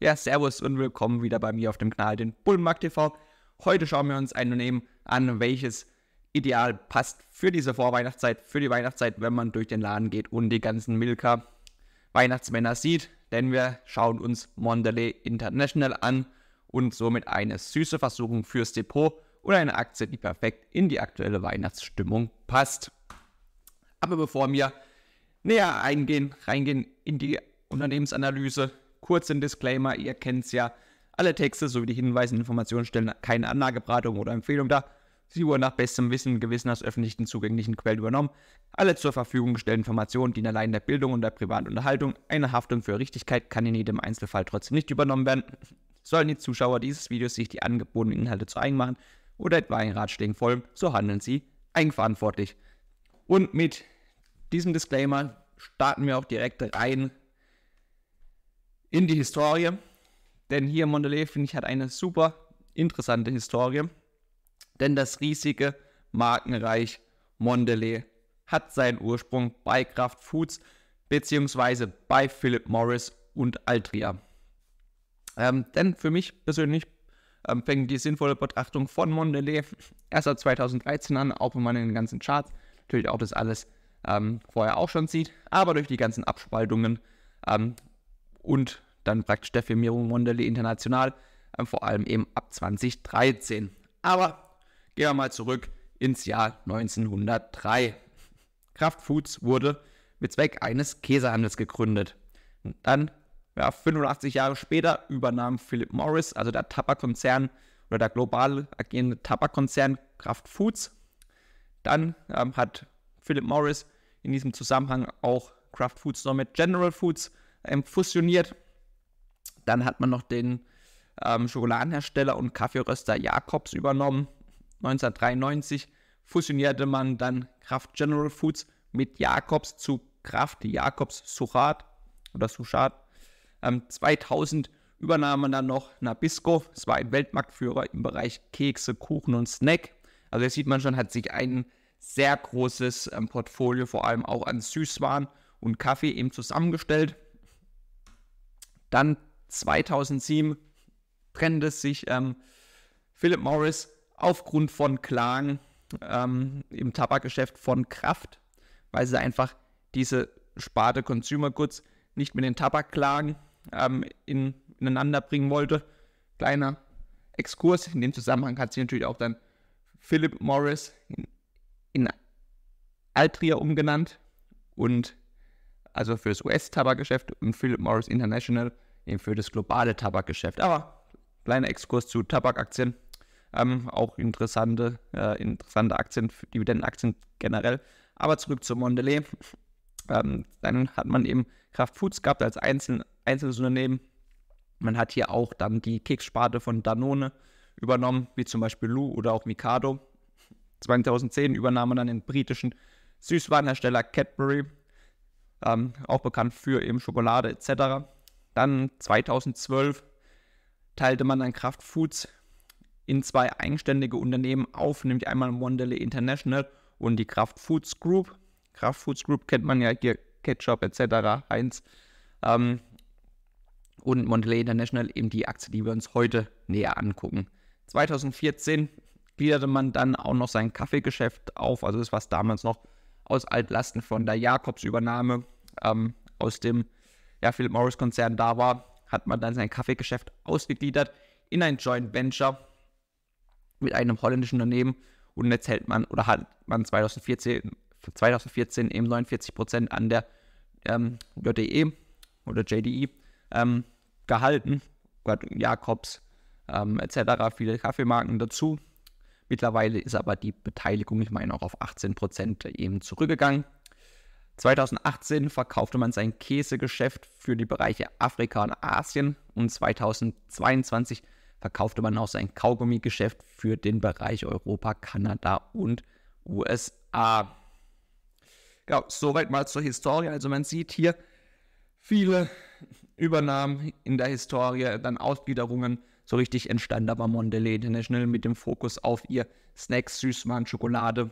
Ja, servus und willkommen wieder bei mir auf dem Kanal, den Bullenmarkt TV. Heute schauen wir uns ein Unternehmen an, welches ideal passt für diese Vorweihnachtszeit, für die Weihnachtszeit, wenn man durch den Laden geht und die ganzen Milka Weihnachtsmänner sieht. Denn wir schauen uns Mondelez International an und somit eine süße Versuchung fürs Depot oder eine Aktie, die perfekt in die aktuelle Weihnachtsstimmung passt. Aber bevor wir näher eingehen, reingehen in die Unternehmensanalyse, kurzen Disclaimer, ihr kennt es ja. Alle Texte sowie die Hinweise und Informationen stellen keine Anlageberatung oder Empfehlung dar. Sie wurden nach bestem Wissen und Gewissen aus öffentlichen zugänglichen Quellen übernommen. Alle zur Verfügung gestellten Informationen dienen allein der Bildung und der privaten Unterhaltung. Eine Haftung für Richtigkeit kann in jedem Einzelfall trotzdem nicht übernommen werden. Sollen die Zuschauer dieses Videos sich die angebotenen Inhalte zu eigen machen oder etwa etwaigen Ratschlägen folgen, so handeln sie eigenverantwortlich. Und mit diesem Disclaimer starten wir auch direkt rein in die Historie. Denn hier in Mondelez, finde ich, hat eine super interessante Historie. Denn das riesige Markenreich Mondelez hat seinen Ursprung bei Kraft Foods bzw. bei Philip Morris und Altria. Ähm, denn für mich persönlich ähm, fängt die sinnvolle Betrachtung von Mondelez erst seit 2013 an, auch wenn man in den ganzen Charts natürlich auch das alles ähm, vorher auch schon sieht, aber durch die ganzen Abspaltungen ähm, und dann praktisch der Firmierung Mondelez International, äh, vor allem eben ab 2013. Aber gehen wir mal zurück ins Jahr 1903. Kraft Foods wurde mit Zweck eines Käsehandels gegründet. Und dann, ja, 85 Jahre später, übernahm Philip Morris, also der Tabakkonzern oder der global agierende Tabakkonzern Kraft Foods. Dann ähm, hat Philip Morris in diesem Zusammenhang auch Kraft Foods noch mit General Foods ähm, fusioniert. Dann hat man noch den ähm, Schokoladenhersteller und Kaffeeröster Jakobs übernommen. 1993 fusionierte man dann Kraft General Foods mit Jakobs zu Kraft Jakobs Suchat oder Suchat. Ähm, 2000 übernahm man dann noch Nabisco. Es war ein Weltmarktführer im Bereich Kekse, Kuchen und Snack. Also hier sieht man schon, hat sich ein sehr großes ähm, Portfolio vor allem auch an Süßwaren und Kaffee eben zusammengestellt. Dann 2007 trennte sich ähm, Philip Morris aufgrund von Klagen ähm, im Tabakgeschäft von Kraft, weil sie einfach diese Sparte Consumer Goods nicht mit den Tabakklagen ähm, in, ineinander bringen wollte. Kleiner Exkurs. In dem Zusammenhang hat sie natürlich auch dann Philip Morris in, in Altria umgenannt und also für das US-Tabakgeschäft und Philip Morris International eben für das globale Tabakgeschäft. Aber kleiner Exkurs zu Tabakaktien. Ähm, auch interessante, äh, interessante Aktien, Dividendenaktien generell. Aber zurück zu Mondelez. Ähm, dann hat man eben Kraft Foods gehabt als einzeln, einzelnes Unternehmen. Man hat hier auch dann die Kekssparte von Danone übernommen, wie zum Beispiel Lou oder auch Mikado. 2010 übernahm man dann den britischen Süßwarenhersteller Cadbury ähm, auch bekannt für eben Schokolade etc. Dann 2012 teilte man dann Kraft Foods in zwei eigenständige Unternehmen auf, nämlich einmal Mondelez International und die Kraft Foods Group. Kraft Foods Group kennt man ja hier Ketchup etc. Heinz. Ähm, und Mondelez International eben die Aktie, die wir uns heute näher angucken. 2014 gliederte man dann auch noch sein Kaffeegeschäft auf, also das was damals noch aus Altlasten von der Jakobs-Übernahme ähm, aus dem ja, Philip Morris-Konzern da war, hat man dann sein Kaffeegeschäft ausgegliedert in ein Joint Venture mit einem holländischen Unternehmen und jetzt hält man oder hat man 2014, 2014 eben 49 an der ähm, JDE oder JDE ähm, gehalten. Jakobs ähm, etc. viele Kaffeemarken dazu Mittlerweile ist aber die Beteiligung, ich meine, auch auf 18 eben zurückgegangen. 2018 verkaufte man sein Käsegeschäft für die Bereiche Afrika und Asien und 2022 verkaufte man auch sein Kaugummigeschäft für den Bereich Europa, Kanada und USA. Ja, soweit mal zur Historie. Also man sieht hier viele Übernahmen in der Historie, dann Ausgliederungen, so richtig entstand aber Mondelez International mit dem Fokus auf ihr Snacks, Süßwaren, Schokolade.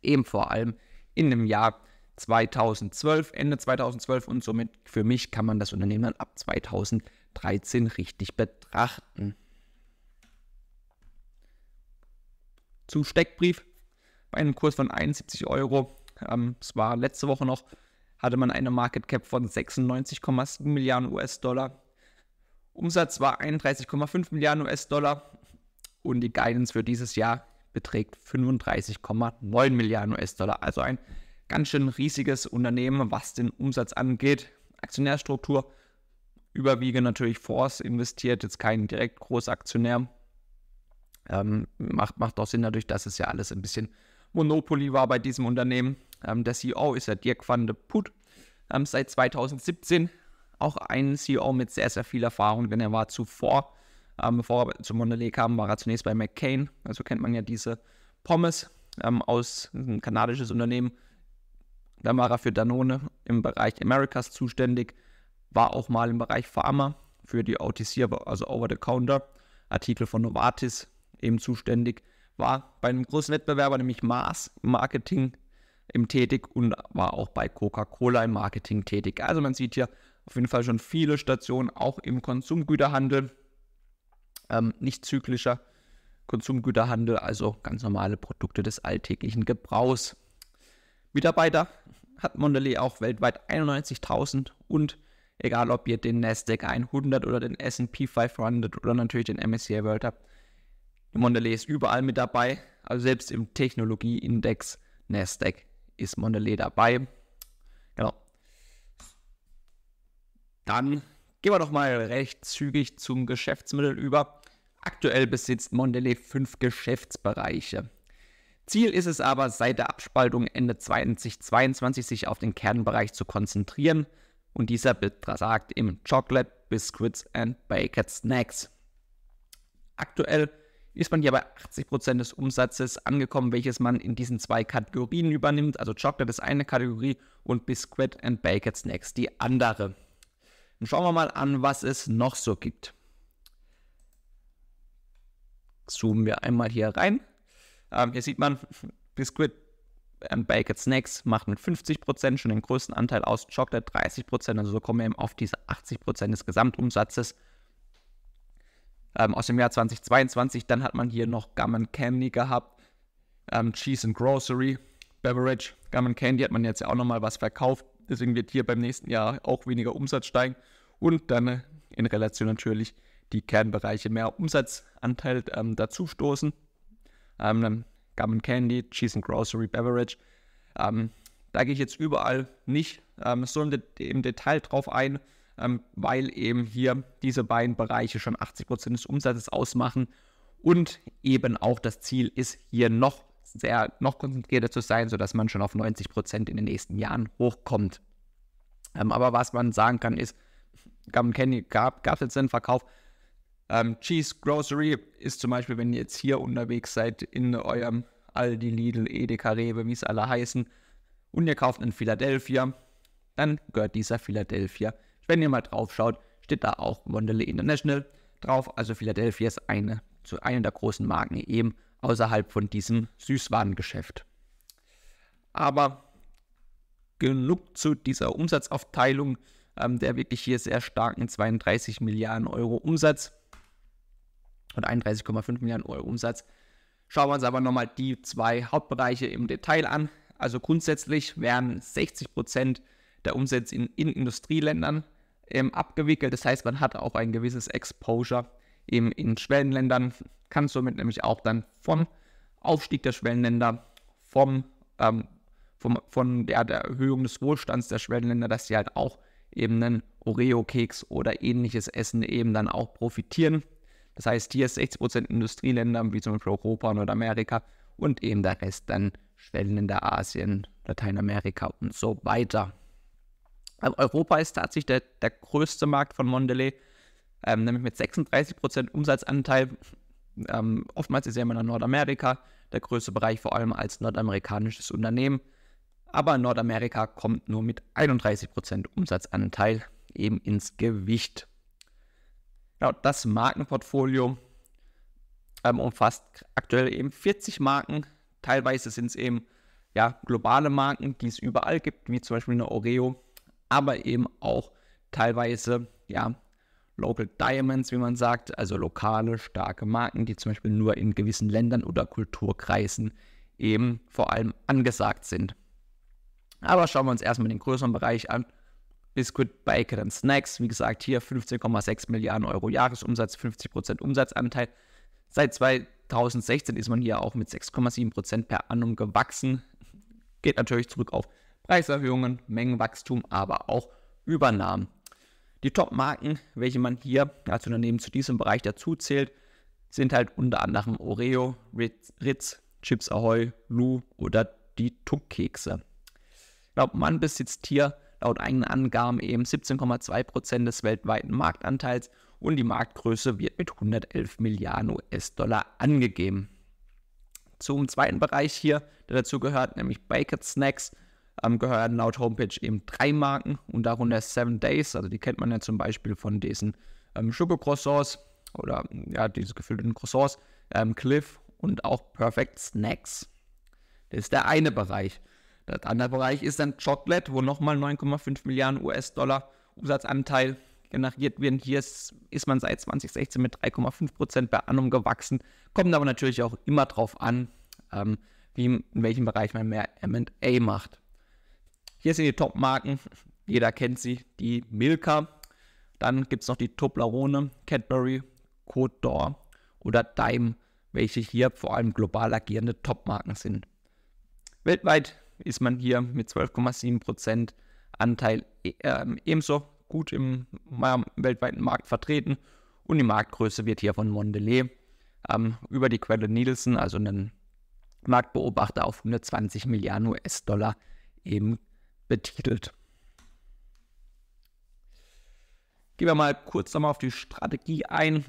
Eben vor allem in dem Jahr 2012, Ende 2012 und somit für mich kann man das Unternehmen dann ab 2013 richtig betrachten. Zum Steckbrief bei einem Kurs von 71 Euro. Ähm, es war letzte Woche noch, hatte man eine Market Cap von 96,7 Milliarden US-Dollar. Umsatz war 31,5 Milliarden US-Dollar und die Guidance für dieses Jahr beträgt 35,9 Milliarden US-Dollar. Also ein ganz schön riesiges Unternehmen, was den Umsatz angeht. Aktionärstruktur überwiegend natürlich Force investiert, jetzt kein direkt Großaktionär. Ähm, macht, macht auch Sinn dadurch, dass es ja alles ein bisschen Monopoly war bei diesem Unternehmen. Ähm, der CEO ist ja Dirk van de Put ähm, seit 2017 auch ein CEO mit sehr, sehr viel Erfahrung, denn er war zuvor, ähm, bevor er zu Mondelez kam, war er zunächst bei McCain. Also kennt man ja diese Pommes ähm, aus ein kanadisches Unternehmen. Dann war er für Danone im Bereich Americas zuständig, war auch mal im Bereich Pharma für die OTC, also Over-the-Counter-Artikel von Novartis eben zuständig, war bei einem großen Wettbewerber, nämlich Mars Marketing, im tätig und war auch bei Coca-Cola im Marketing tätig. Also man sieht hier, auf jeden Fall schon viele Stationen, auch im Konsumgüterhandel. Ähm, nicht zyklischer Konsumgüterhandel, also ganz normale Produkte des alltäglichen Gebrauchs. Mitarbeiter hat Mondelez auch weltweit 91.000 und egal ob ihr den Nasdaq 100 oder den S&P 500 oder natürlich den MSCI World habt, Mondelez ist überall mit dabei, also selbst im Technologieindex Nasdaq ist Mondelez dabei. Genau, dann gehen wir doch mal recht zügig zum Geschäftsmittel über. Aktuell besitzt Mondelez fünf Geschäftsbereiche. Ziel ist es aber, seit der Abspaltung Ende 2022 sich auf den Kernbereich zu konzentrieren und dieser betragt im Chocolate, Biscuits and Baked Snacks. Aktuell ist man hier bei 80% des Umsatzes angekommen, welches man in diesen zwei Kategorien übernimmt. Also Chocolate ist eine Kategorie und Biscuit and Baked Snacks die andere. Und schauen wir mal an, was es noch so gibt. Zoomen wir einmal hier rein. Ähm, hier sieht man, Biscuit ähm, Baked Snacks macht mit 50% schon den größten Anteil aus, Chocolate 30%, also so kommen wir eben auf diese 80% des Gesamtumsatzes ähm, aus dem Jahr 2022. Dann hat man hier noch Gum Candy gehabt, ähm, Cheese and Grocery, Beverage, Gum Candy hat man jetzt ja auch nochmal was verkauft, Deswegen wird hier beim nächsten Jahr auch weniger Umsatz steigen und dann äh, in Relation natürlich die Kernbereiche mehr Umsatzanteil ähm, dazu stoßen. Ähm, Gum Candy, Cheese and Grocery, Beverage. Ähm, da gehe ich jetzt überall nicht ähm, so im, Detail drauf ein, ähm, weil eben hier diese beiden Bereiche schon 80% des Umsatzes ausmachen und eben auch das Ziel ist, hier noch sehr noch konzentrierter zu sein, sodass man schon auf 90 Prozent in den nächsten Jahren hochkommt. Ähm, aber was man sagen kann, ist, Gum gab, es jetzt einen Verkauf. Ähm, Cheese Grocery ist zum Beispiel, wenn ihr jetzt hier unterwegs seid in eurem Aldi, Lidl, Edeka, Rewe, wie es alle heißen, und ihr kauft in Philadelphia, dann gehört dieser Philadelphia. Wenn ihr mal drauf schaut, steht da auch Mondelez International drauf. Also Philadelphia ist eine, zu einer der großen Marken eben außerhalb von diesem Süßwarengeschäft. Aber genug zu dieser Umsatzaufteilung ähm, der wirklich hier sehr starken 32 Milliarden Euro Umsatz und 31,5 Milliarden Euro Umsatz. Schauen wir uns aber nochmal die zwei Hauptbereiche im Detail an. Also grundsätzlich werden 60 Prozent der Umsätze in, in Industrieländern ähm, abgewickelt. Das heißt, man hat auch ein gewisses Exposure eben in Schwellenländern kannst du damit nämlich auch dann vom Aufstieg der Schwellenländer, vom, ähm, vom, von ja, der Erhöhung des Wohlstands der Schwellenländer, dass sie halt auch eben einen Oreo-Keks oder ähnliches Essen eben dann auch profitieren. Das heißt, hier 60% Industrieländer, wie zum Beispiel Europa und Nordamerika und eben der Rest dann Schwellenländer Asien, Lateinamerika und so weiter. Ähm, Europa ist tatsächlich der, der größte Markt von Mondelez ähm, nämlich mit 36% Umsatzanteil. Ähm, oftmals ist ja immer noch Nordamerika der größte Bereich, vor allem als nordamerikanisches Unternehmen. Aber Nordamerika kommt nur mit 31% Umsatzanteil eben ins Gewicht. Ja, genau, das Markenportfolio ähm, umfasst aktuell eben 40 Marken. Teilweise sind es eben ja, globale Marken, die es überall gibt, wie zum Beispiel eine Oreo, aber eben auch teilweise ja, Local Diamonds, wie man sagt, also lokale, starke Marken, die zum Beispiel nur in gewissen Ländern oder Kulturkreisen eben vor allem angesagt sind. Aber schauen wir uns erstmal den größeren Bereich an. Biscuit, Bacon und Snacks, wie gesagt, hier 15,6 Milliarden Euro Jahresumsatz, 50% Umsatzanteil. Seit 2016 ist man hier auch mit 6,7% per annum gewachsen. Geht natürlich zurück auf Preiserhöhungen, Mengenwachstum, aber auch Übernahmen. Die Top-Marken, welche man hier als Unternehmen zu diesem Bereich dazu zählt, sind halt unter anderem Oreo, Ritz, Chips Ahoy, Lou oder die Tuck-Kekse. Laut man besitzt hier laut eigenen Angaben eben 17,2% des weltweiten Marktanteils und die Marktgröße wird mit 111 Milliarden US-Dollar angegeben. Zum zweiten Bereich hier, der dazu gehört, nämlich Baked Snacks – ähm, gehören laut Homepage eben drei Marken und darunter Seven Days, also die kennt man ja zum Beispiel von diesen ähm, Schokocroissants oder ja, diese gefüllten Croissants, ähm, Cliff und auch Perfect Snacks. Das ist der eine Bereich. Der andere Bereich ist dann Chocolate, wo nochmal 9,5 Milliarden US-Dollar Umsatzanteil generiert werden. Hier ist, ist man seit 2016 mit 3,5 bei annum gewachsen. Kommt aber natürlich auch immer drauf an, ähm, wie, in welchem Bereich man mehr MA macht. Hier sind die Top-Marken. Jeder kennt sie. Die Milka. Dann gibt es noch die Toblerone, Cadbury, Côte d'Or oder Dime, welche hier vor allem global agierende Top-Marken sind. Weltweit ist man hier mit 12,7% Anteil äh, ähm, ebenso gut im weltweiten Markt vertreten und die Marktgröße wird hier von Mondelez ähm, über die Quelle Nielsen, also einen Marktbeobachter, auf 120 Milliarden US-Dollar eben betitelt. Gehen wir mal kurz nochmal auf die Strategie ein,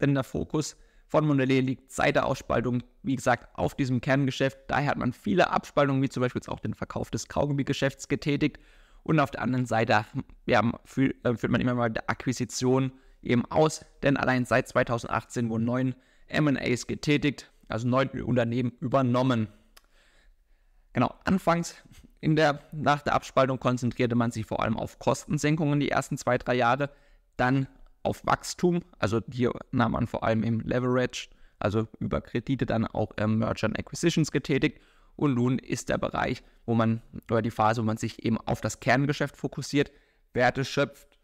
denn der Fokus von Mondelez liegt seit der Ausspaltung, wie gesagt, auf diesem Kerngeschäft. Daher hat man viele Abspaltungen, wie zum Beispiel jetzt auch den Verkauf des Kaugummi-Geschäfts getätigt. Und auf der anderen Seite ja, äh, führt man immer mal die Akquisition eben aus, denn allein seit 2018 wurden neun MAs getätigt, also neun Unternehmen übernommen. Genau, anfangs in der, nach der Abspaltung konzentrierte man sich vor allem auf Kostensenkungen die ersten zwei, drei Jahre, dann auf Wachstum, also hier nahm man vor allem im Leverage, also über Kredite dann auch ähm, Merger and Acquisitions getätigt und nun ist der Bereich, wo man, oder die Phase, wo man sich eben auf das Kerngeschäft fokussiert, Werte schöpft,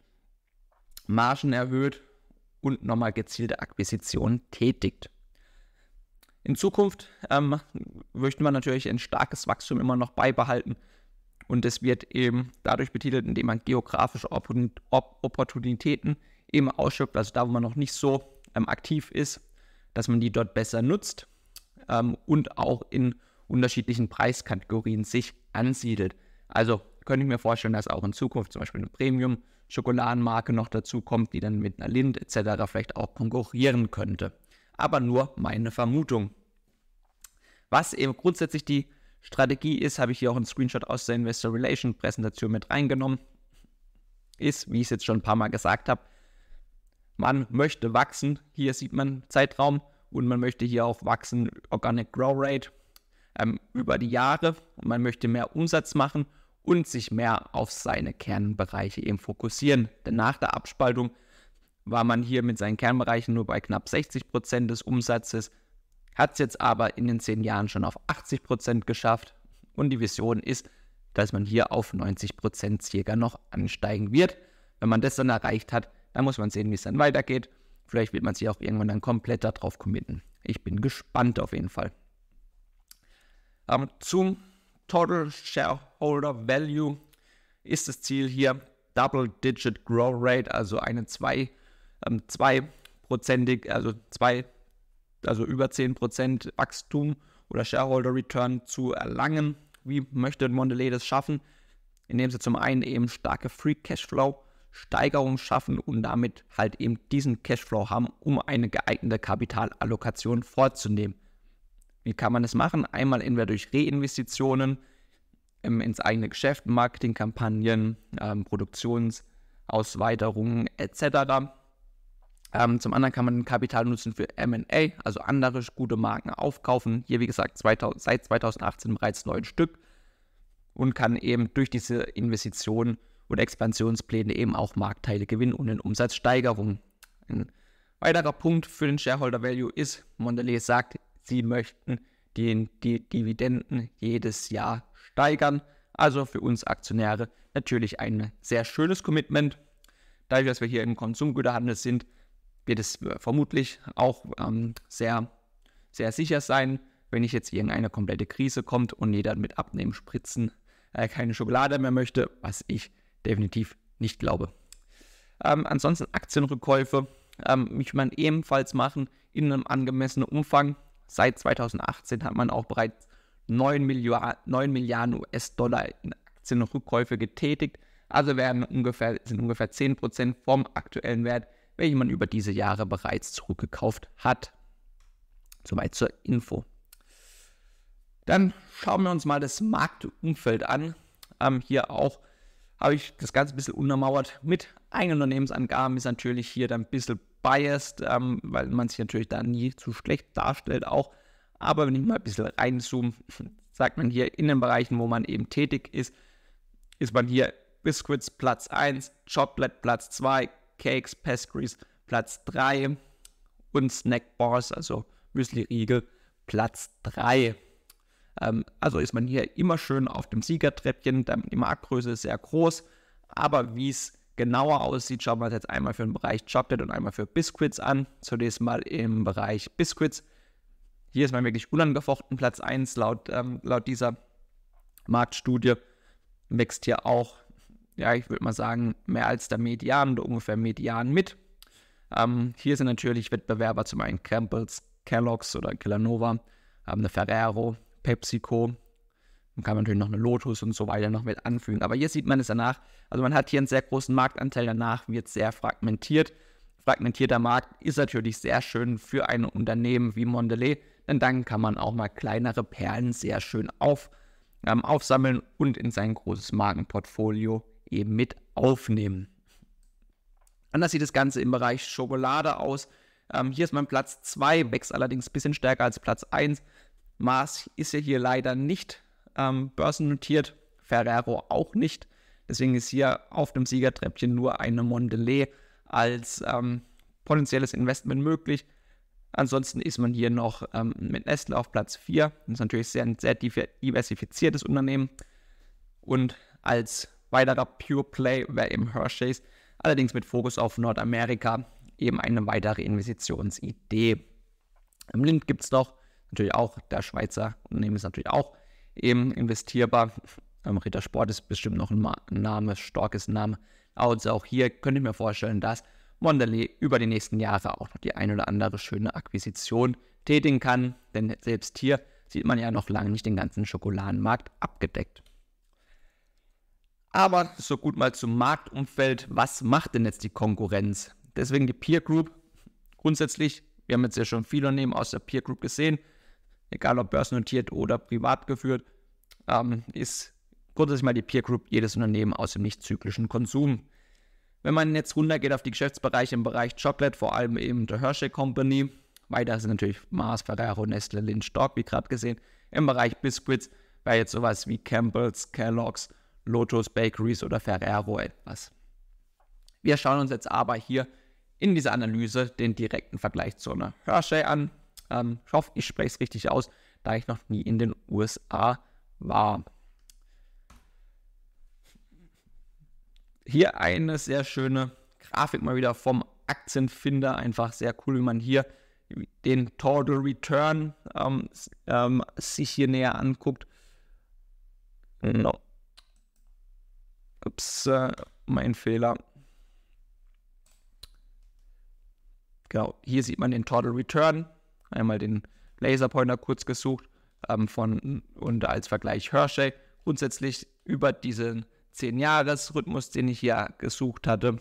Margen erhöht und nochmal gezielte Akquisitionen tätigt. In Zukunft ähm, möchten wir natürlich ein starkes Wachstum immer noch beibehalten. Und es wird eben dadurch betitelt, indem man geografische Opportunitäten eben ausschöpft, also da, wo man noch nicht so ähm, aktiv ist, dass man die dort besser nutzt ähm, und auch in unterschiedlichen Preiskategorien sich ansiedelt. Also könnte ich mir vorstellen, dass auch in Zukunft zum Beispiel eine Premium-Schokoladenmarke noch dazu kommt, die dann mit einer Lind etc. vielleicht auch konkurrieren könnte aber nur meine Vermutung. Was eben grundsätzlich die Strategie ist, habe ich hier auch einen Screenshot aus der Investor Relation Präsentation mit reingenommen, ist, wie ich es jetzt schon ein paar Mal gesagt habe, man möchte wachsen. Hier sieht man Zeitraum und man möchte hier auch wachsen, Organic Grow Rate ähm, über die Jahre und man möchte mehr Umsatz machen und sich mehr auf seine Kernbereiche eben fokussieren. Denn nach der Abspaltung war man hier mit seinen Kernbereichen nur bei knapp 60 Prozent des Umsatzes, hat es jetzt aber in den zehn Jahren schon auf 80 Prozent geschafft und die Vision ist, dass man hier auf 90 Prozent circa noch ansteigen wird. Wenn man das dann erreicht hat, dann muss man sehen, wie es dann weitergeht. Vielleicht wird man sich auch irgendwann dann komplett darauf committen. Ich bin gespannt auf jeden Fall. Ähm, zum Total Shareholder Value ist das Ziel hier Double-Digit Grow Rate, also eine zwei ähm, zweiprozentig, also zwei, also über 10% Wachstum oder Shareholder Return zu erlangen. Wie möchte Mondelez das schaffen? Indem sie zum einen eben starke Free Cashflow Steigerung schaffen und damit halt eben diesen Cashflow haben, um eine geeignete Kapitalallokation vorzunehmen. Wie kann man das machen? Einmal entweder durch Reinvestitionen ähm, ins eigene Geschäft, Marketingkampagnen, ähm, Produktionsausweiterungen etc. Ähm, zum anderen kann man Kapital nutzen für MA, also andere gute Marken aufkaufen. Hier, wie gesagt, 2000, seit 2018 bereits neun Stück und kann eben durch diese Investitionen und Expansionspläne eben auch Marktteile gewinnen und in Umsatzsteigerung. Ein weiterer Punkt für den Shareholder Value ist, Mondelez sagt, sie möchten den, die Dividenden jedes Jahr steigern. Also für uns Aktionäre natürlich ein sehr schönes Commitment. Dadurch, dass wir hier im Konsumgüterhandel sind, wird es äh, vermutlich auch ähm, sehr, sehr sicher sein, wenn nicht jetzt irgendeine komplette Krise kommt und jeder mit Abnehmen, Spritzen äh, keine Schokolade mehr möchte, was ich definitiv nicht glaube. Ähm, ansonsten Aktienrückkäufe ähm, möchte man ebenfalls machen in einem angemessenen Umfang. Seit 2018 hat man auch bereits 9, Milliard 9 Milliarden US-Dollar in Aktienrückkäufe getätigt. Also werden ungefähr, sind ungefähr 10% vom aktuellen Wert welche man über diese Jahre bereits zurückgekauft hat. Soweit zur Info. Dann schauen wir uns mal das Marktumfeld an. Ähm, hier auch habe ich das Ganze ein bisschen untermauert mit eigenen Unternehmensangaben. Ist natürlich hier dann ein bisschen biased, ähm, weil man sich natürlich da nie zu schlecht darstellt auch. Aber wenn ich mal ein bisschen reinzoome, sagt man hier in den Bereichen, wo man eben tätig ist, ist man hier Biscuits Platz 1, Chocolate Platz 2, Cakes, Pastries Platz 3 und Snackbars, also Müsli-Riegel, Platz 3. Ähm, also ist man hier immer schön auf dem Siegertreppchen, die Marktgröße ist sehr groß, aber wie es genauer aussieht, schauen wir uns jetzt einmal für den Bereich Chocolate und einmal für Biscuits an. Zunächst mal im Bereich Biscuits. Hier ist man wirklich unangefochten Platz 1 laut, ähm, laut dieser Marktstudie. Wächst hier auch ja, ich würde mal sagen, mehr als der Median, ungefähr Median mit. Ähm, hier sind natürlich Wettbewerber, zum einen Campbells, Kellogg's oder Kellanova, ähm, eine Ferrero, PepsiCo. Dann kann man natürlich noch eine Lotus und so weiter noch mit anfügen. Aber hier sieht man es danach. Also man hat hier einen sehr großen Marktanteil, danach wird sehr fragmentiert. Fragmentierter Markt ist natürlich sehr schön für ein Unternehmen wie Mondelez, denn dann kann man auch mal kleinere Perlen sehr schön auf, ähm, aufsammeln und in sein großes Markenportfolio eben mit aufnehmen. Anders sieht das Ganze im Bereich Schokolade aus. Ähm, hier ist mein Platz 2, wächst allerdings ein bisschen stärker als Platz 1. Mars ist ja hier leider nicht ähm, börsennotiert, Ferrero auch nicht. Deswegen ist hier auf dem Siegertreppchen nur eine Mondelez als ähm, potenzielles Investment möglich. Ansonsten ist man hier noch ähm, mit Nestle auf Platz 4. Das ist natürlich sehr, ein sehr diversifiziertes Unternehmen. Und als weiterer Pure Play wäre eben Hershey's, allerdings mit Fokus auf Nordamerika, eben eine weitere Investitionsidee. Im Lind gibt es noch natürlich auch, der Schweizer Unternehmen ist natürlich auch eben investierbar. Ähm, Rittersport ist bestimmt noch ein Ma Name, starkes Name. Also auch hier könnte ich mir vorstellen, dass Mondelez über die nächsten Jahre auch noch die ein oder andere schöne Akquisition tätigen kann, denn selbst hier sieht man ja noch lange nicht den ganzen Schokoladenmarkt abgedeckt. Aber so gut mal zum Marktumfeld. Was macht denn jetzt die Konkurrenz? Deswegen die Peer Group. Grundsätzlich, wir haben jetzt ja schon viele Unternehmen aus der Peer Group gesehen, egal ob börsennotiert oder privat geführt, ähm, ist grundsätzlich mal die Peer Group jedes Unternehmen aus dem nicht zyklischen Konsum. Wenn man jetzt runtergeht auf die Geschäftsbereiche im Bereich Chocolate, vor allem eben der Hershey Company, weiter sind natürlich Mars, Ferrero, Nestle, Lindt, Stork, wie gerade gesehen. Im Bereich Biscuits wäre jetzt sowas wie Campbell's, Kellogg's, Lotus, Bakeries oder Ferrero etwas. Wir schauen uns jetzt aber hier in dieser Analyse den direkten Vergleich zu einer Hershey an. Ähm, ich hoffe, ich spreche es richtig aus, da ich noch nie in den USA war. Hier eine sehr schöne Grafik mal wieder vom Aktienfinder. Einfach sehr cool, wie man hier den Total Return ähm, ähm, sich hier näher anguckt. No. Ups, äh, mein Fehler. Genau, hier sieht man den Total Return. Einmal den Laserpointer kurz gesucht ähm, von, und als Vergleich Hershey. Grundsätzlich über diesen 10-Jahres-Rhythmus, den ich hier gesucht hatte,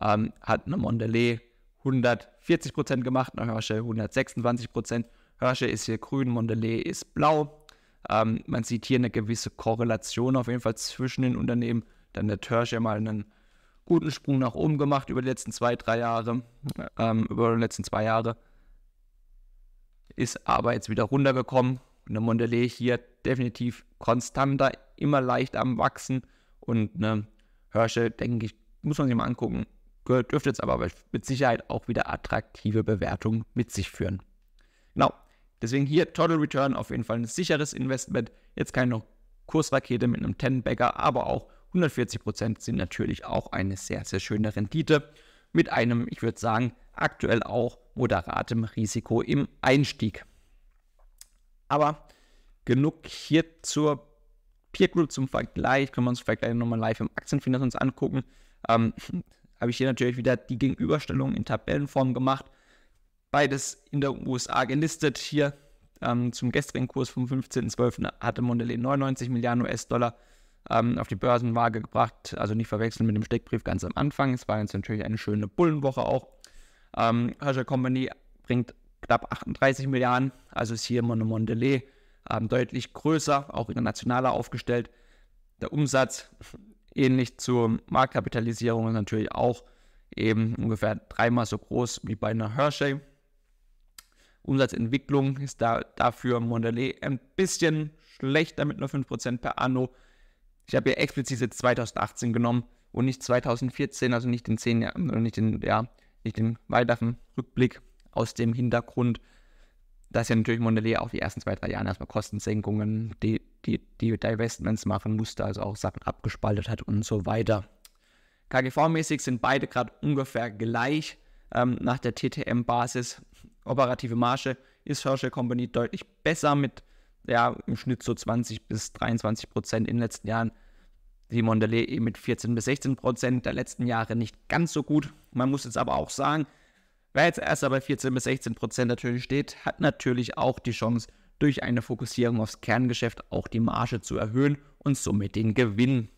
ähm, hat eine Mondelez 140% gemacht, eine Hershey 126%. Hershey ist hier grün, Mondelez ist blau. Ähm, man sieht hier eine gewisse Korrelation auf jeden Fall zwischen den Unternehmen. Dann hat Tersch ja mal einen guten Sprung nach oben gemacht über die letzten zwei, drei Jahre, ähm, über die letzten zwei Jahre. Ist aber jetzt wieder runtergekommen. Eine Mondelez hier definitiv konstanter, immer leicht am Wachsen. Und eine Hirsche, denke ich, muss man sich mal angucken. Dürfte jetzt aber mit Sicherheit auch wieder attraktive Bewertungen mit sich führen. Genau, Deswegen hier Total Return auf jeden Fall ein sicheres Investment. Jetzt keine Kursrakete mit einem 10-Bagger, aber auch 140% sind natürlich auch eine sehr, sehr schöne Rendite. Mit einem, ich würde sagen, aktuell auch moderatem Risiko im Einstieg. Aber genug hier zur Peer Group zum Vergleich. Können wir uns vielleicht gleich nochmal live im Aktienfinanz uns angucken. Ähm, Habe ich hier natürlich wieder die Gegenüberstellung in Tabellenform gemacht. Beides in der USA gelistet. Hier ähm, zum gestrigen Kurs vom 15.12. hatte Mondelez 99 Milliarden US-Dollar ähm, auf die Börsenwaage gebracht. Also nicht verwechseln mit dem Steckbrief ganz am Anfang. Es war jetzt natürlich eine schöne Bullenwoche auch. Ähm, Herrscher Company bringt knapp 38 Milliarden. Also ist hier immer Mondelez ähm, deutlich größer, auch internationaler aufgestellt. Der Umsatz ähnlich zur Marktkapitalisierung ist natürlich auch eben ungefähr dreimal so groß wie bei einer Hershey. Umsatzentwicklung ist da, dafür Mondelez ein bisschen schlechter mit nur 5% per anno. Ich habe hier explizit 2018 genommen und nicht 2014, also nicht den 10 Jahren, oder nicht in, ja, nicht in weiteren Rückblick aus dem Hintergrund, dass ja natürlich Mondelez auch die ersten zwei, drei Jahre erstmal Kostensenkungen, die, die, die Divestments machen musste, also auch Sachen abgespaltet hat und so weiter. KGV-mäßig sind beide gerade ungefähr gleich ähm, nach der TTM-Basis. Operative Marge ist Herschel Company deutlich besser mit ja, im Schnitt so 20 bis 23 Prozent in den letzten Jahren. Die Mondelez eben mit 14 bis 16 Prozent der letzten Jahre nicht ganz so gut. Man muss jetzt aber auch sagen, wer jetzt erst bei 14 bis 16 Prozent natürlich steht, hat natürlich auch die Chance, durch eine Fokussierung aufs Kerngeschäft auch die Marge zu erhöhen und somit den Gewinn.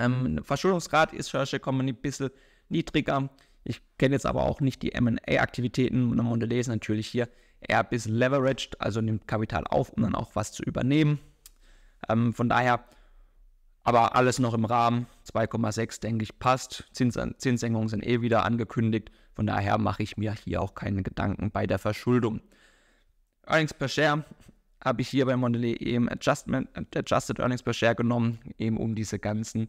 Ähm, Verschuldungsgrad ist Herschel Company ein bisschen niedriger. Ich kenne jetzt aber auch nicht die MA-Aktivitäten. Eine Mondelez natürlich hier. Erb ist leveraged, also nimmt Kapital auf, um dann auch was zu übernehmen. Ähm, von daher, aber alles noch im Rahmen. 2,6 denke ich passt. Zins, Zinssenkungen sind eh wieder angekündigt. Von daher mache ich mir hier auch keine Gedanken bei der Verschuldung. Earnings per Share habe ich hier bei Mondelez eben Adjustment, Adjusted Earnings per Share genommen, eben um diese ganzen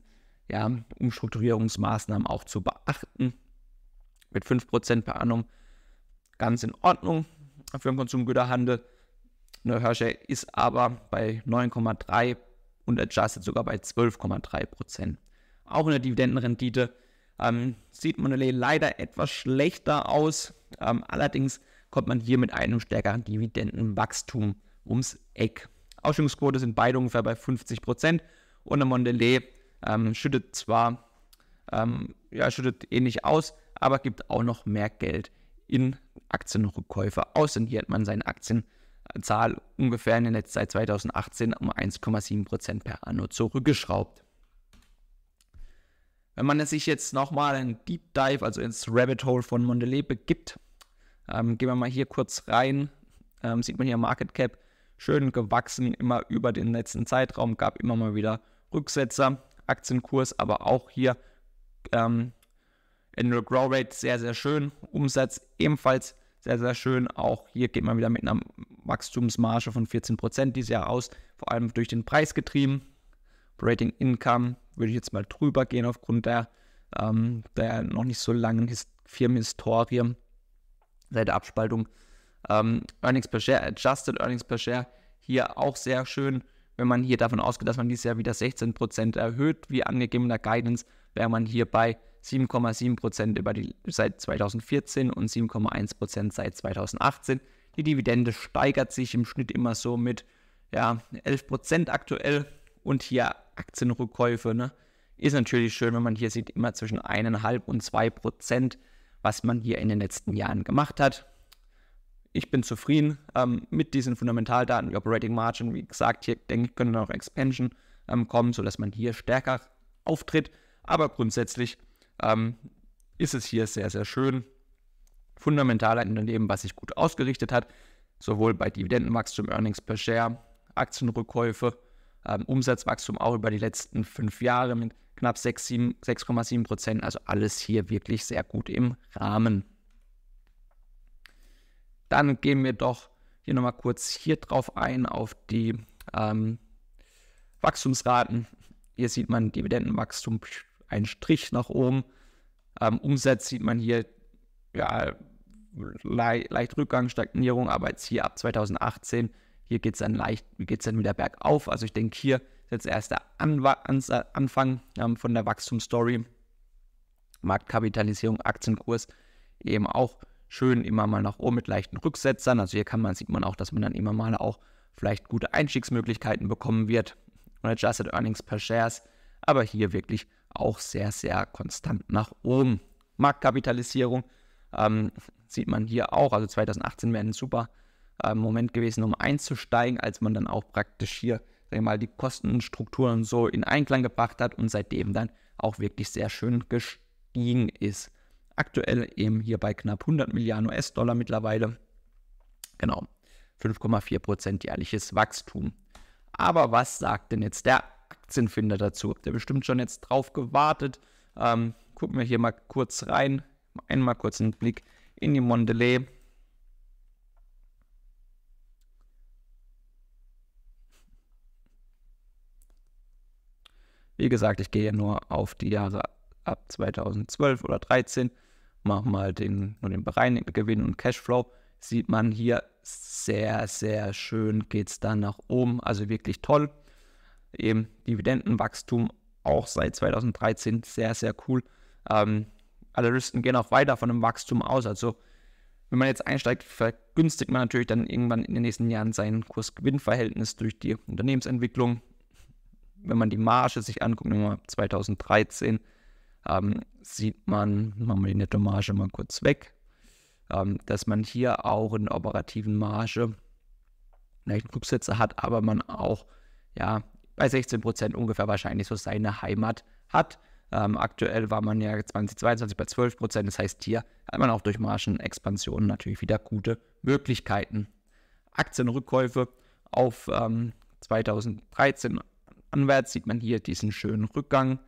ja, Umstrukturierungsmaßnahmen auch zu beachten mit 5% per annum ganz in Ordnung für den Konsumgüterhandel. Eine Herrscher ist aber bei 9,3 und adjusted sogar bei 12,3%. Auch in der Dividendenrendite ähm, sieht Mondelez leider etwas schlechter aus. Ähm, allerdings kommt man hier mit einem stärkeren Dividendenwachstum ums Eck. Ausschüttungsquote sind beide ungefähr bei 50 und der Mondelez ähm, schüttet zwar ähm, ja, schüttet ähnlich aus, aber gibt auch noch mehr Geld in Aktienrückkäufe aus. Und hier hat man seine Aktienzahl ungefähr in der letzten Zeit 2018 um 1,7% per anno zurückgeschraubt. Wenn man sich jetzt nochmal einen Deep Dive, also ins Rabbit Hole von Mondelez begibt, ähm, gehen wir mal hier kurz rein, ähm, sieht man hier Market Cap, schön gewachsen, immer über den letzten Zeitraum, gab immer mal wieder Rücksetzer, Aktienkurs, aber auch hier ähm, Annual Grow Rate sehr, sehr schön. Umsatz ebenfalls sehr, sehr schön. Auch hier geht man wieder mit einer Wachstumsmarge von 14% dieses Jahr aus, vor allem durch den Preis getrieben. Operating Income würde ich jetzt mal drüber gehen aufgrund der, ähm, der noch nicht so langen His Firmenhistorie seit der Abspaltung. Ähm, Earnings per Share, Adjusted Earnings per Share, hier auch sehr schön. Wenn man hier davon ausgeht, dass man dieses Jahr wieder 16% erhöht, wie angegeben in der Guidance, wäre man hier bei 7,7 Prozent seit 2014 und 7,1 Prozent seit 2018. Die Dividende steigert sich im Schnitt immer so mit ja, 11 Prozent aktuell und hier Aktienrückkäufe. Ne? Ist natürlich schön, wenn man hier sieht, immer zwischen 1,5 und 2 Prozent, was man hier in den letzten Jahren gemacht hat. Ich bin zufrieden ähm, mit diesen Fundamentaldaten die Operating Margin. Wie gesagt, hier denke ich, könnte noch Expansion ähm, kommen, sodass man hier stärker auftritt. Aber grundsätzlich ähm, ist es hier sehr, sehr schön. Fundamental ein Unternehmen, was sich gut ausgerichtet hat, sowohl bei Dividendenwachstum, Earnings per Share, Aktienrückkäufe, ähm, Umsatzwachstum auch über die letzten fünf Jahre mit knapp 6,7 Prozent. Also alles hier wirklich sehr gut im Rahmen. Dann gehen wir doch hier nochmal kurz hier drauf ein, auf die ähm, Wachstumsraten. Hier sieht man Dividendenwachstum ein Strich nach oben. Ähm, Umsatz sieht man hier, ja, le leicht Rückgang, Stagnierung, aber jetzt hier ab 2018, hier geht es dann leicht, geht dann wieder bergauf. Also ich denke, hier ist jetzt erst der Anwa Ans Anfang ähm, von der Wachstumsstory. Marktkapitalisierung, Aktienkurs eben auch schön immer mal nach oben mit leichten Rücksetzern. Also hier kann man, sieht man auch, dass man dann immer mal auch vielleicht gute Einstiegsmöglichkeiten bekommen wird. Und Adjusted Earnings per Shares, aber hier wirklich auch sehr, sehr konstant nach oben. Marktkapitalisierung ähm, sieht man hier auch. Also 2018 wäre ein super äh, Moment gewesen, um einzusteigen, als man dann auch praktisch hier sag ich mal, die Kostenstrukturen so in Einklang gebracht hat und seitdem dann auch wirklich sehr schön gestiegen ist. Aktuell eben hier bei knapp 100 Milliarden US-Dollar mittlerweile. Genau, 5,4% jährliches Wachstum. Aber was sagt denn jetzt der Aktienfinder dazu. Habt ihr bestimmt schon jetzt drauf gewartet. Ähm, gucken wir hier mal kurz rein. Einmal kurz einen Blick in die Mondelez. Wie gesagt, ich gehe ja nur auf die Jahre ab 2012 oder 2013. Mach mal den, nur den bereinigten Gewinn und Cashflow. Sieht man hier sehr, sehr schön geht es dann nach oben. Also wirklich toll eben Dividendenwachstum auch seit 2013 sehr, sehr cool. Ähm, Analysten gehen auch weiter von einem Wachstum aus. Also wenn man jetzt einsteigt, vergünstigt man natürlich dann irgendwann in den nächsten Jahren sein Kursgewinnverhältnis durch die Unternehmensentwicklung. Wenn man die Marge sich anguckt, nehmen wir 2013, ähm, sieht man, machen wir die Marge mal kurz weg, ähm, dass man hier auch in der operativen Marge vielleicht Rücksätze hat, aber man auch ja, bei 16 Prozent ungefähr wahrscheinlich so seine Heimat hat. Ähm, aktuell war man ja 2022 bei 12 Prozent. Das heißt, hier hat man auch durch Margenexpansionen natürlich wieder gute Möglichkeiten. Aktienrückkäufe auf ähm, 2013 anwärts sieht man hier diesen schönen Rückgang,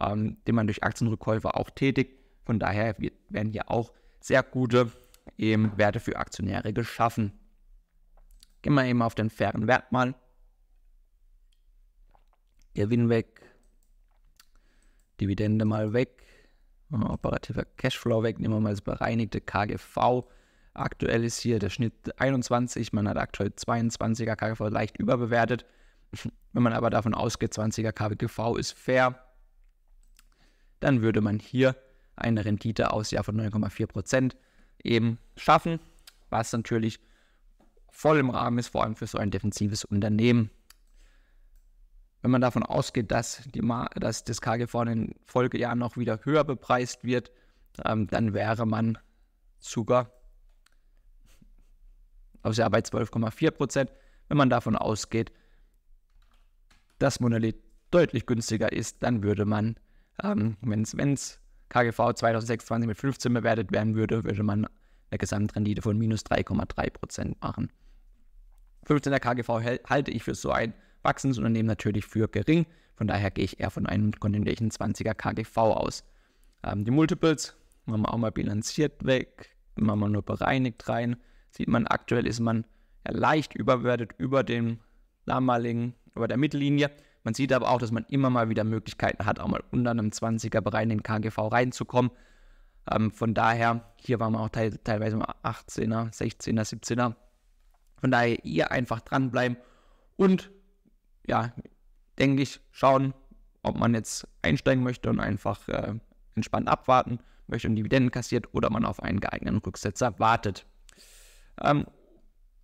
ähm, den man durch Aktienrückkäufe auch tätigt. Von daher wird, werden hier auch sehr gute eben Werte für Aktionäre geschaffen. Gehen wir eben auf den fairen Wert mal. Gewinn weg, Dividende mal weg, operativer Cashflow weg, nehmen wir mal das bereinigte KGV. Aktuell ist hier der Schnitt 21, man hat aktuell 22er KGV leicht überbewertet. Wenn man aber davon ausgeht, 20er KGV ist fair, dann würde man hier eine Rendite aus Jahr von 9,4% eben schaffen, was natürlich voll im Rahmen ist, vor allem für so ein defensives Unternehmen. Wenn man davon ausgeht, dass, die dass das KGV in den Folgejahren noch wieder höher bepreist wird, ähm, dann wäre man sogar also ja bei 12,4 Prozent, wenn man davon ausgeht, dass Monolith deutlich günstiger ist, dann würde man, ähm, wenn es KGV 2026 mit 15 bewertet werden würde, würde man eine Gesamtrendite von minus 3,3 Prozent machen. 15er KGV halte ich für so ein Unternehmen natürlich für gering. Von daher gehe ich eher von einem kontinuierlichen 20er KGV aus. Ähm, die Multiples machen wir auch mal bilanziert weg, machen wir nur bereinigt rein. Sieht man, aktuell ist man ja leicht überwertet über dem damaligen, über der Mittellinie. Man sieht aber auch, dass man immer mal wieder Möglichkeiten hat, auch mal unter einem 20er Bereich in KGV reinzukommen. Ähm, von daher, hier waren wir auch te teilweise mal 18er, 16er, 17er. Von daher ihr einfach dranbleiben und ja, denke ich, schauen, ob man jetzt einsteigen möchte und einfach äh, entspannt abwarten möchte und Dividenden kassiert oder man auf einen geeigneten Rücksetzer wartet. Ähm,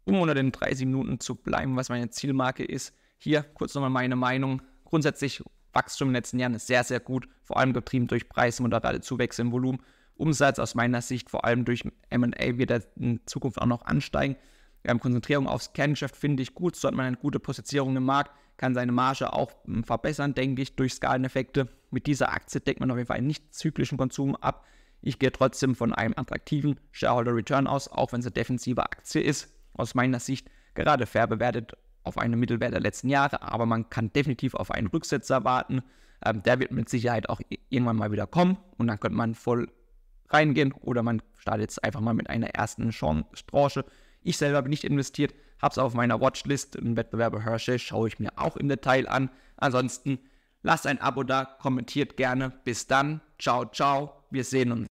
um unter den 30 Minuten zu bleiben, was meine Zielmarke ist, hier kurz nochmal meine Meinung. Grundsätzlich Wachstum in den letzten Jahren ist sehr, sehr gut, vor allem getrieben durch preismoderate Zuwächse im Volumen. Umsatz aus meiner Sicht vor allem durch MA wird in Zukunft auch noch ansteigen. Ähm, Konzentrierung aufs Kerngeschäft finde ich gut, so hat man eine gute Positionierung im Markt, kann seine Marge auch hm, verbessern, denke ich, durch Skaleneffekte. Mit dieser Aktie deckt man auf jeden Fall einen nicht zyklischen Konsum ab. Ich gehe trotzdem von einem attraktiven Shareholder Return aus, auch wenn es eine defensive Aktie ist. Aus meiner Sicht gerade fair bewertet auf einen Mittelwert der letzten Jahre, aber man kann definitiv auf einen Rücksetzer warten. Ähm, der wird mit Sicherheit auch irgendwann mal wieder kommen und dann könnte man voll reingehen oder man startet jetzt einfach mal mit einer ersten Chance, Tranche ich selber bin nicht investiert, habe es auf meiner Watchlist im Wettbewerber Hershey, schaue ich mir auch im Detail an. Ansonsten lasst ein Abo da, kommentiert gerne. Bis dann, ciao, ciao, wir sehen uns.